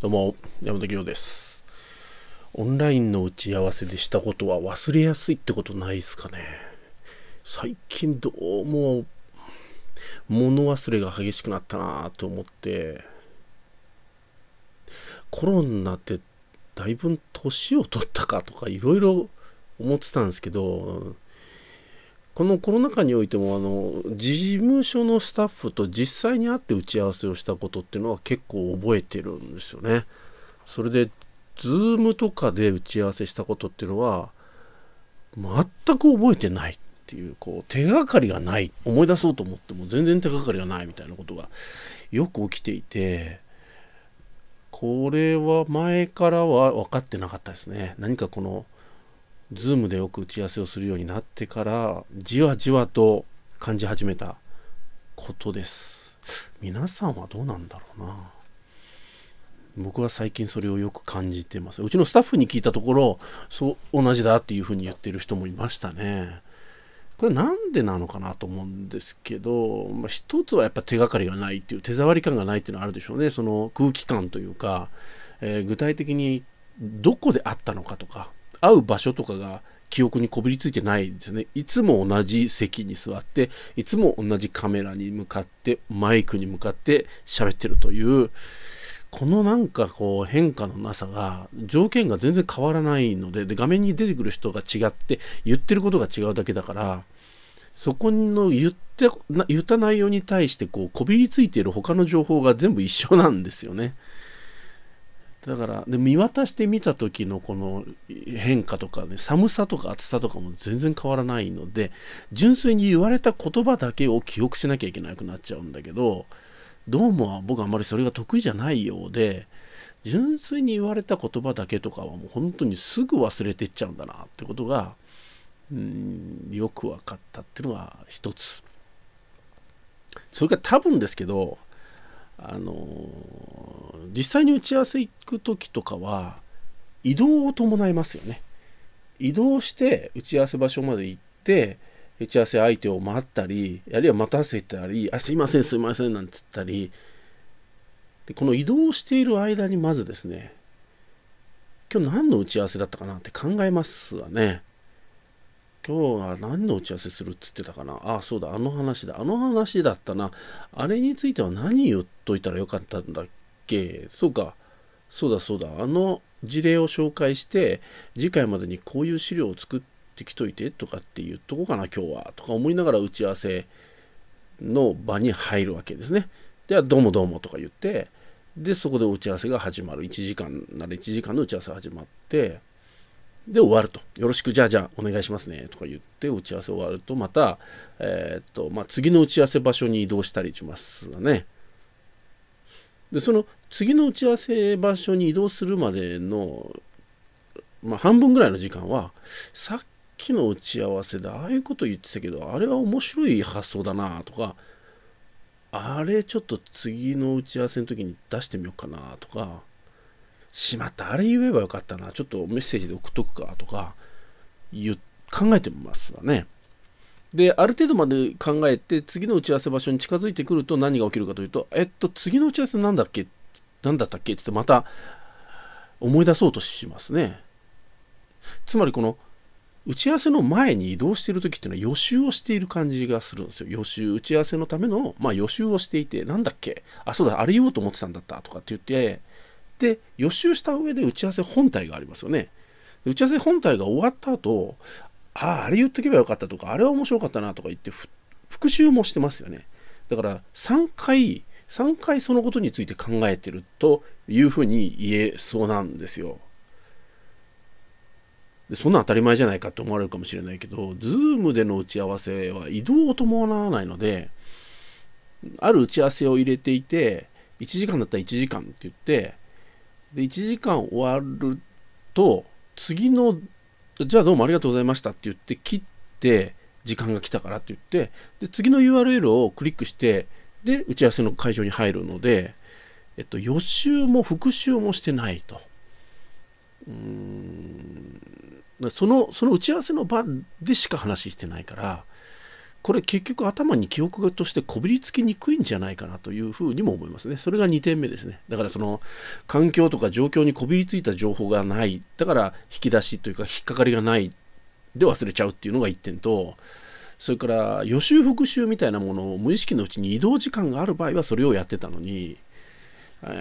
どうも、山田清です。オンラインの打ち合わせでしたことは忘れやすいってことないですかね。最近どうも、物忘れが激しくなったなと思って、コロナってだいぶ年を取ったかとかいろいろ思ってたんですけど、このコロナ禍においてもあの事務所のスタッフと実際に会って打ち合わせをしたことっていうのは結構覚えてるんですよね。それで Zoom とかで打ち合わせしたことっていうのは全く覚えてないっていうこう手がかりがない思い出そうと思っても全然手がかりがないみたいなことがよく起きていてこれは前からは分かってなかったですね。何かこのズームでよく打ち合わせをするようになってからじわじわと感じ始めたことです皆さんはどうなんだろうな僕は最近それをよく感じてますうちのスタッフに聞いたところそう同じだっていうふうに言ってる人もいましたねこれなんでなのかなと思うんですけど、まあ、一つはやっぱ手がかりがないっていう手触り感がないっていうのはあるでしょうねその空気感というか、えー、具体的にどこであったのかとか会う場所とかが記憶にこびりついてないですね。いつも同じ席に座って、いつも同じカメラに向かって、マイクに向かって喋ってるという、このなんかこう変化のなさが条件が全然変わらないのでで画面に出てくる人が違って言ってることが違うだけだからそこの言って言った内容に対してこうこびりついている他の情報が全部一緒なんですよね。だからで見渡してみた時のこの変化とかね寒さとか暑さとかも全然変わらないので純粋に言われた言葉だけを記憶しなきゃいけなくなっちゃうんだけどどうも僕あんまりそれが得意じゃないようで純粋に言われた言葉だけとかはもう本当にすぐ忘れてっちゃうんだなってことがうんよく分かったっていうのが一つそれから多分ですけどあの実際に打ち合わせ行く時とかは移動を伴いますよね移動して打ち合わせ場所まで行って打ち合わせ相手を待ったりあるいは待たせたり「あすいませんすいません」なんつったりでこの移動している間にまずですね今日何の打ち合わせだったかなって考えますわね。今日は何の打ち合わせするっつってたかなああ、そうだ、あの話だ、あの話だったな。あれについては何言っといたらよかったんだっけそうか、そうだそうだ、あの事例を紹介して、次回までにこういう資料を作ってきといてとかって言っとこうかな、今日は。とか思いながら打ち合わせの場に入るわけですね。では、どうもどうもとか言って、で、そこで打ち合わせが始まる。1時間なら1時間の打ち合わせが始まって、で終わると。よろしく、じゃあじゃあお願いしますね。とか言って、打ち合わせ終わると、また、えー、っと、まあ、次の打ち合わせ場所に移動したりしますがね。で、その次の打ち合わせ場所に移動するまでの、まあ、半分ぐらいの時間は、さっきの打ち合わせでああいうこと言ってたけど、あれは面白い発想だなとか、あれちょっと次の打ち合わせの時に出してみようかなとか、しまった、あれ言えばよかったな、ちょっとメッセージで送っとくかとか考えてますわね。で、ある程度まで考えて、次の打ち合わせ場所に近づいてくると何が起きるかというと、えっと、次の打ち合わせなんだっけ何だったっけってってまた思い出そうとしますね。つまりこの打ち合わせの前に移動している時っていうのは予習をしている感じがするんですよ。予習、打ち合わせのための、まあ、予習をしていて、なんだっけあ、そうだ、あれ言おうと思ってたんだったとかって言って、で、予習した上で打ち合わせ本体がありますよね。打ち合わせ本体が終わった後、ああ、あれ言っとけばよかったとか、あれは面白かったなとか言って、復習もしてますよね。だから3回、3回そのことについて考えてるというふうに言えそうなんですよ。でそんな当たり前じゃないかって思われるかもしれないけど、Zoom での打ち合わせは移動を伴わないので、ある打ち合わせを入れていて、1時間だったら1時間って言って、で1時間終わると次の「じゃあどうもありがとうございました」って言って切って時間が来たからって言ってで次の URL をクリックしてで打ち合わせの会場に入るので、えっと、予習も復習もしてないと。うんそのその打ち合わせの場でしか話してないからこれ結局頭に記憶としてこびりつきにくいんじゃないかなというふうにも思いますね。それが2点目ですね。だからその環境とか状況にこびりついた情報がない。だから引き出しというか引っかかりがないで忘れちゃうっていうのが1点と、それから予習復習みたいなものを無意識のうちに移動時間がある場合はそれをやってたのに、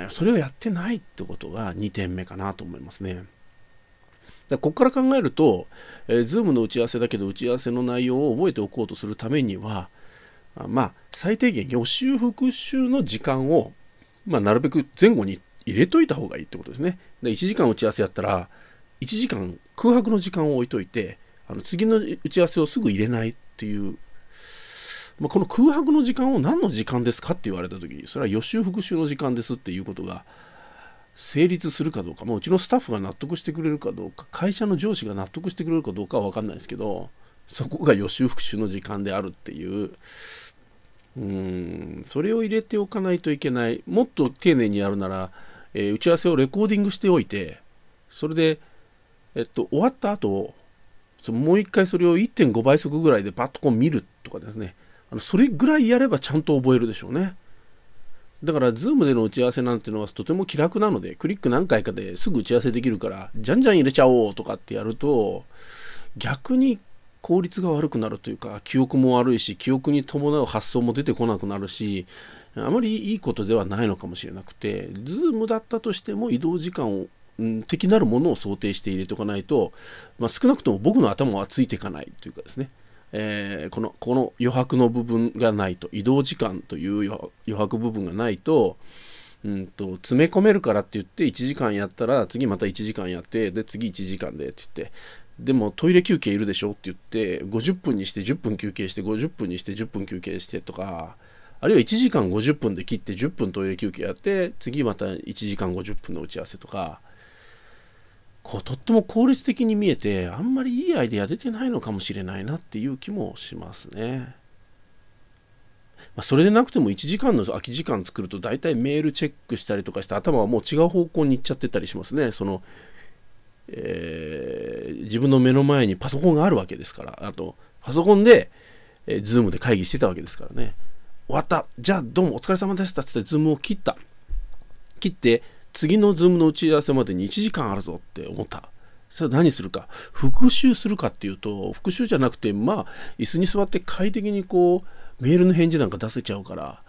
それをやってないってことが2点目かなと思いますね。だここから考えると、えー、Zoom の打ち合わせだけど打ち合わせの内容を覚えておこうとするためにはまあ最低限予習復習の時間を、まあ、なるべく前後に入れといた方がいいってことですね。で1時間打ち合わせやったら1時間空白の時間を置いといてあの次の打ち合わせをすぐ入れないっていう、まあ、この空白の時間を何の時間ですかって言われた時にそれは予習復習の時間ですっていうことが成立するかどうか、まあ、うちのスタッフが納得してくれるかどうか、会社の上司が納得してくれるかどうかは分かんないですけど、そこが予習復習の時間であるっていう、うん、それを入れておかないといけない。もっと丁寧にやるなら、えー、打ち合わせをレコーディングしておいて、それで、えっと、終わった後、そもう一回それを1.5倍速ぐらいでパッとこう見るとかですね、あのそれぐらいやればちゃんと覚えるでしょうね。だから、ズームでの打ち合わせなんていうのはとても気楽なので、クリック何回かですぐ打ち合わせできるから、じゃんじゃん入れちゃおうとかってやると、逆に効率が悪くなるというか、記憶も悪いし、記憶に伴う発想も出てこなくなるし、あまりいいことではないのかもしれなくて、Zoom だったとしても移動時間を的なるものを想定して入れておかないと、まあ、少なくとも僕の頭はついていかないというかですね。えー、このこの余白の部分がないと移動時間という余白部分がないと,、うんと、詰め込めるからって言って1時間やったら次また1時間やってで次1時間でって言ってでもトイレ休憩いるでしょって言って50分にして10分休憩して50分にして10分休憩してとかあるいは1時間50分で切って10分トイレ休憩やって次また1時間50分の打ち合わせとかこうとっても効率的に見えてあんまりいいアイデア出てないのかもしれないなっていう気もしますね。まあ、それでなくても1時間の空き時間作ると大体メールチェックしたりとかして頭はもう違う方向に行っちゃってたりしますね。そのえー、自分の目の前にパソコンがあるわけですから、あとパソコンで、えー、ズームで会議してたわけですからね。終わったじゃあどうもお疲れ様でしたっつってズームを切った。切って次のズームの打ち合わせまでに1時間あるぞって思った。それ何するか復習するかっていうと復習じゃなくてまあ椅子に座って快適にこうメールの返事なんか出せちゃうから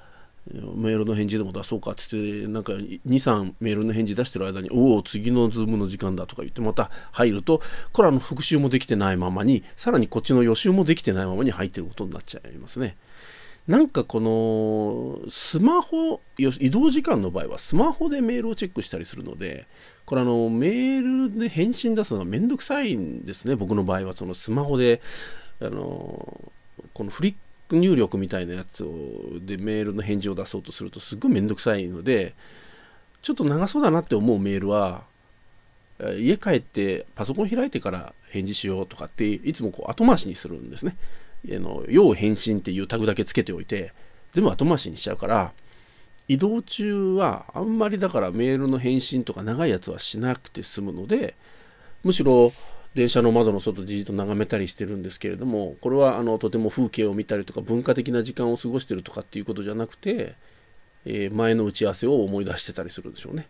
メールの返事でも出そうかっつってなんか23メールの返事出してる間に「おお次のズームの時間だ」とか言ってまた入るとこれあの復習もできてないままにさらにこっちの予習もできてないままに入ってることになっちゃいますね。なんかこのスマホ移動時間の場合はスマホでメールをチェックしたりするのでこれあのメールで返信出すのはめんどくさいんですね僕の場合はそのスマホであのこのフリック入力みたいなやつをでメールの返事を出そうとするとすっごいめんどくさいのでちょっと長そうだなって思うメールは家帰ってパソコン開いてから返事しようとかっていつもこう後回しにするんですね。あの要返信っていうタグだけつけておいて、全部後回しにしちゃうから、移動中はあんまりだからメールの返信とか長いやつはしなくて済むので、むしろ電車の窓の外じっと眺めたりしてるんですけれども、これはあのとても風景を見たりとか文化的な時間を過ごしてるとかっていうことじゃなくて、えー、前の打ち合わせを思い出してたりするでしょうね。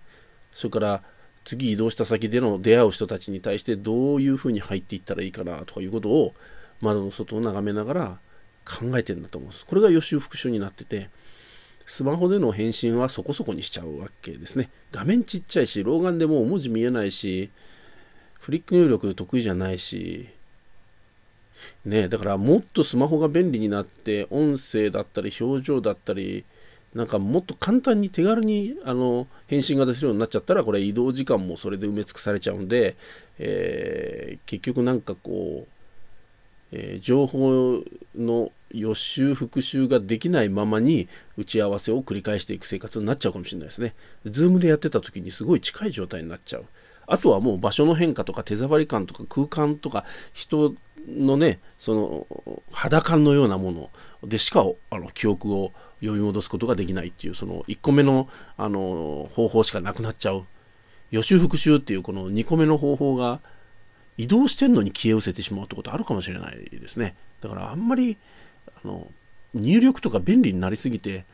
それから次移動した先での出会う人たちに対してどういうふうに入っていったらいいかなとかいうことを窓の外を眺めながら考えてんだと思うんです。これが予習復習になってて、スマホでの返信はそこそこにしちゃうわけですね。画面ちっちゃいし、老眼でもう文字見えないし、フリック入力得意じゃないし、ねだからもっとスマホが便利になって、音声だったり表情だったり、なんかもっと簡単に手軽にあの返信が出せるようになっちゃったら、これ移動時間もそれで埋め尽くされちゃうんで、えー、結局なんかこう、えー、情報の予習復習ができないままに打ち合わせを繰り返していく生活になっちゃうかもしれないですね。Zoom でやってた時にすごい近い状態になっちゃう。あとはもう場所の変化とか手触り感とか空間とか人のね、その肌感のようなものでしかあの記憶を読み戻すことができないっていうその1個目のあの方法しかなくなっちゃう。予習復習っていうこの2個目の方法が移動してんのに消え失せてしまうってことあるかもしれないですねだからあんまりあの入力とか便利になりすぎて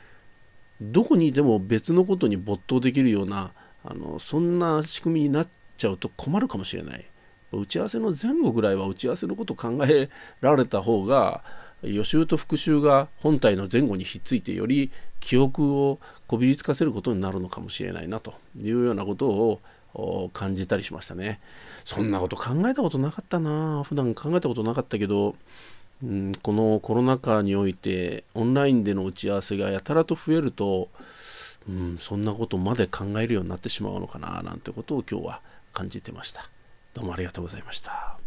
どこにいても別のことに没頭できるようなあのそんな仕組みになっちゃうと困るかもしれない打ち合わせの前後ぐらいは打ち合わせのこと考えられた方が予習と復習が本体の前後にひっついてより記憶をこびりつかせることになるのかもしれないなというようなことを感じたりしましたね。そんなこと考えたことなかったな普段考えたことなかったけど、うん、このコロナ禍においてオンラインでの打ち合わせがやたらと増えると、うん、そんなことまで考えるようになってしまうのかななんてことを今日は感じてました。どうもありがとうございました。